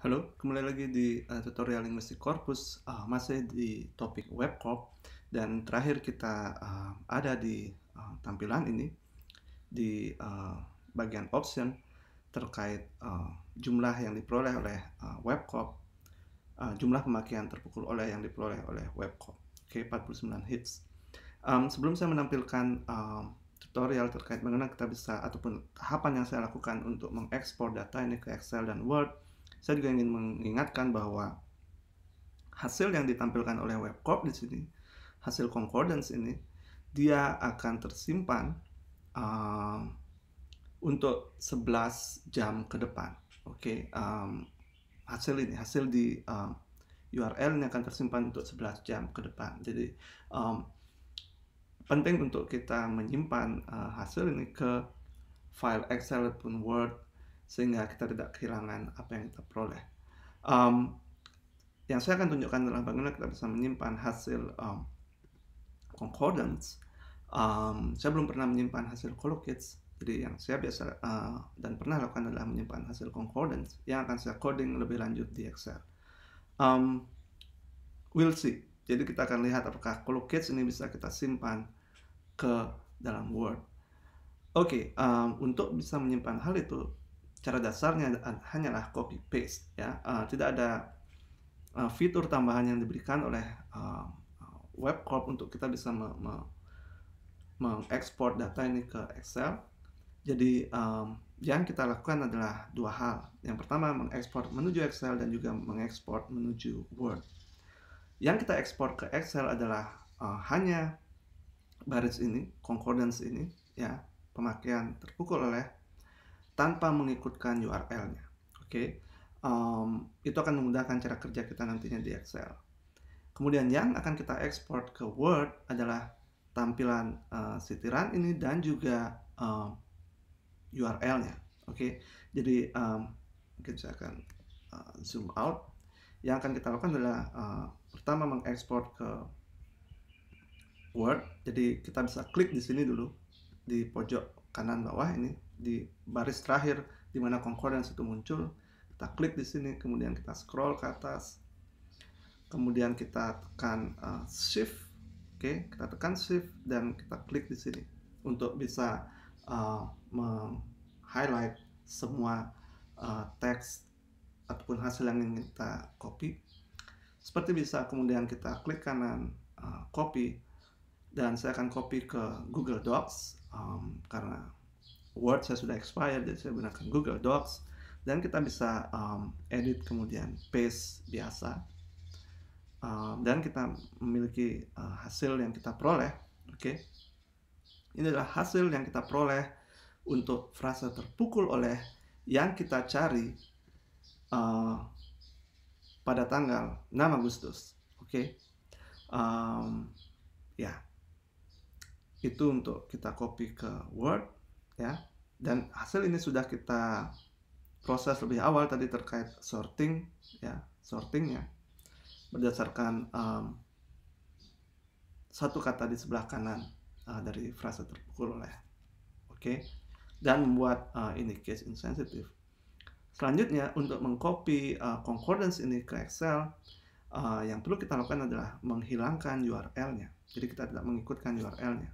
Halo, kembali lagi di uh, tutorial linguistik corpus uh, masih di topik web corp dan terakhir kita uh, ada di uh, tampilan ini di uh, bagian option terkait uh, jumlah yang diperoleh oleh uh, web corp uh, jumlah pemakaian terpukul oleh yang diperoleh oleh web corp oke okay, 49 hits um, sebelum saya menampilkan uh, tutorial terkait bagaimana kita bisa ataupun tahapan yang saya lakukan untuk mengekspor data ini ke Excel dan Word saya juga ingin mengingatkan bahwa hasil yang ditampilkan oleh WebCorp di sini, hasil concordance ini, dia akan tersimpan uh, untuk 11 jam ke depan. Oke, okay, um, ehm, hasil ini, hasil di uh, ehm, URL ini akan tersimpan untuk 11 jam ke depan. Jadi um, penting untuk kita menyimpan uh, hasil ini ke file Excel ataupun Word sehingga kita tidak kehilangan apa yang kita peroleh. Um, yang saya akan tunjukkan adalah bagaimana kita bisa menyimpan hasil um, concordance. Um, saya belum pernah menyimpan hasil collocates, jadi yang saya biasa uh, dan pernah lakukan adalah menyimpan hasil concordance yang akan saya coding lebih lanjut di Excel. Um, we'll see. Jadi kita akan lihat apakah collocates ini bisa kita simpan ke dalam Word. Oke, okay, um, untuk bisa menyimpan hal itu, cara dasarnya hanyalah copy paste ya uh, tidak ada uh, fitur tambahan yang diberikan oleh uh, web corp untuk kita bisa me me mengekspor data ini ke Excel jadi um, yang kita lakukan adalah dua hal yang pertama mengekspor menuju Excel dan juga mengekspor menuju Word yang kita ekspor ke Excel adalah uh, hanya baris ini concordance ini ya pemakaian terpukul oleh tanpa mengikutkan URL-nya. Oke, okay? um, itu akan memudahkan cara kerja kita nantinya di Excel. Kemudian yang akan kita ekspor ke Word adalah tampilan uh, sitiran ini dan juga um, eh, URL-nya. Oke, okay? jadi um, mungkin saya akan uh, zoom out. Yang akan kita lakukan adalah uh, pertama mengekspor ke Word. Jadi kita bisa klik di sini dulu di pojok kanan bawah ini di baris terakhir di mana concordance itu muncul kita klik di sini kemudian kita scroll ke atas kemudian kita tekan uh, shift oke okay, kita tekan shift dan kita klik di sini untuk bisa uh, meng-highlight semua uh, teks ataupun hasil yang ingin kita copy seperti bisa kemudian kita klik kanan uh, copy dan saya akan copy ke Google Docs um, karena Word saya sudah expired, jadi saya gunakan Google Docs dan kita bisa um, edit kemudian paste biasa um, dan kita memiliki uh, hasil yang kita peroleh. Oke, okay? ini adalah hasil yang kita peroleh untuk frasa terpukul oleh yang kita cari uh, pada tanggal 6 Agustus. Oke, okay? um, ya, itu untuk kita copy ke Word, ya dan hasil ini sudah kita proses lebih awal tadi terkait sorting ya sortingnya berdasarkan um, satu kata di sebelah kanan uh, dari frasa terpukul oleh oke okay? dan membuat uh, ini case insensitive selanjutnya untuk mengcopy uh, concordance ini ke Excel uh, yang perlu kita lakukan adalah menghilangkan URL-nya jadi kita tidak mengikutkan URL-nya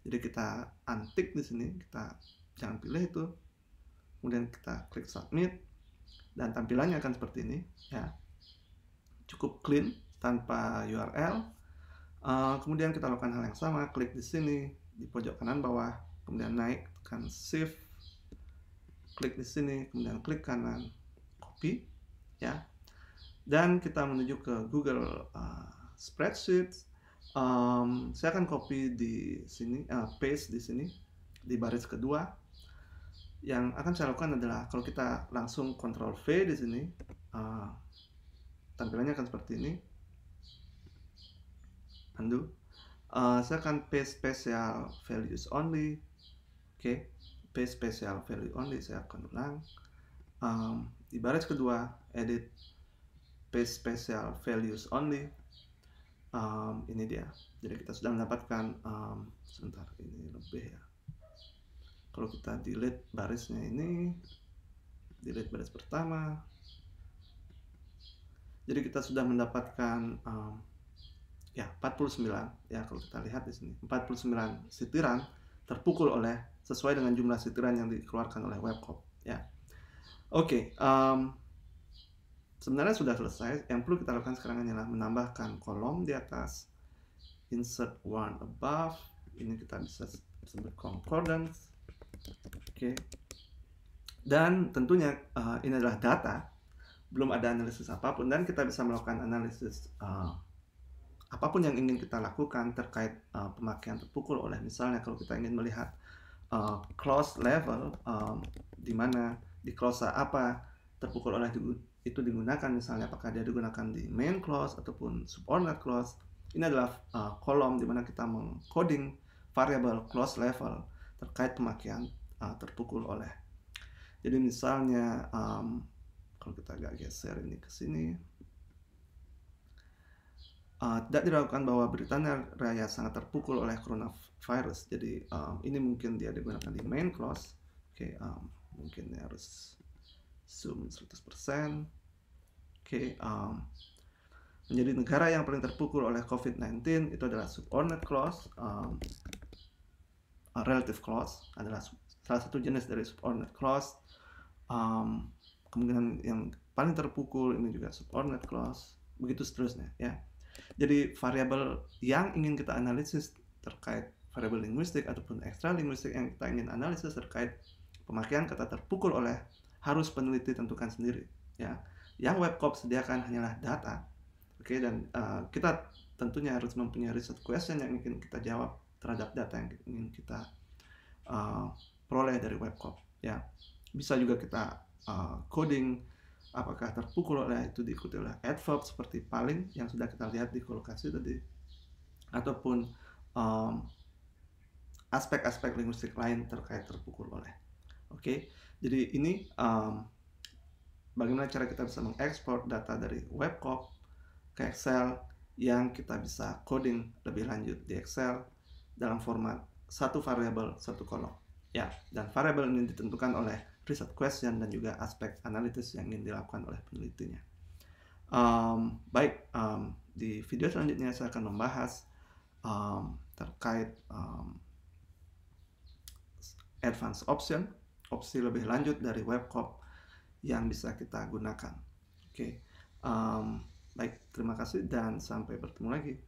jadi kita antik di sini kita jangan pilih itu kemudian kita klik submit dan tampilannya akan seperti ini ya cukup clean tanpa URL uh, eh, kemudian kita lakukan hal yang sama klik di sini di pojok kanan bawah kemudian naik tekan shift klik di sini kemudian klik kanan copy ya dan kita menuju ke Google uh, spreadsheet um, saya akan copy di sini uh, paste di sini di baris kedua yang akan saya lakukan adalah kalau kita langsung Ctrl V di sini uh, tampilannya akan seperti ini undo uh, saya akan paste special values only oke okay. paste special value only saya akan ulang um, di baris kedua edit paste special values only um, ini dia jadi kita sudah mendapatkan um, sebentar ini lebih ya kalau kita delete barisnya ini delete baris pertama jadi kita sudah mendapatkan um, ya 49 ya kalau kita lihat di sini 49 sitiran terpukul oleh sesuai dengan jumlah sitiran yang dikeluarkan oleh webcop ya oke okay, um, ehm, sebenarnya sudah selesai yang perlu kita lakukan sekarang adalah menambahkan kolom di atas insert one above ini kita bisa sebut concordance Oke. Dan tentunya uh, ini adalah data, belum ada analisis apapun dan kita bisa melakukan analisis uh, apapun yang ingin kita lakukan terkait uh, pemakaian terpukul oleh misalnya kalau kita ingin melihat uh, close level um, di mana di close apa terpukul oleh itu digunakan misalnya apakah dia digunakan di main close ataupun subordinate close ini adalah uh, kolom di mana kita mengcoding variable close level terkait pemakaian uh, terpukul oleh. Jadi misalnya um, kalau kita agak geser ini ke sini, uh, tidak diragukan bahwa Britania Raya sangat terpukul oleh coronavirus. Jadi um, ini mungkin dia digunakan di main clause. Oke, okay, um, mungkin harus zoom 100%. Oke, okay, um, menjadi negara yang paling terpukul oleh COVID-19 itu adalah subordinate clause. Um, Uh, relative clause adalah salah satu jenis dari subordinate clause um, kemungkinan yang paling terpukul ini juga subordinate clause begitu seterusnya ya jadi variabel yang ingin kita analisis terkait variabel linguistik ataupun ekstra linguistik yang kita ingin analisis terkait pemakaian kata terpukul oleh harus peneliti tentukan sendiri ya yang Webcop sediakan hanyalah data oke okay, dan uh, kita tentunya harus mempunyai research question yang ingin kita jawab terhadap data yang ingin kita uh, peroleh dari webcop ya bisa juga kita uh, coding apakah terpukul oleh itu diikuti oleh adverb seperti paling yang sudah kita lihat di kolokasi tadi ataupun aspek um, aspek-aspek linguistik lain terkait terpukul oleh oke okay? jadi ini um, bagaimana cara kita bisa mengekspor data dari webcop ke Excel yang kita bisa coding lebih lanjut di Excel dalam format satu variabel satu kolom. Ya, dan variabel ini ditentukan oleh riset question dan juga aspek analitis yang ingin dilakukan oleh penelitinya. Um, baik, um, di video selanjutnya saya akan membahas um, terkait um, advanced option, opsi lebih lanjut dari web cop yang bisa kita gunakan. Oke, okay. um, baik, terima kasih dan sampai bertemu lagi.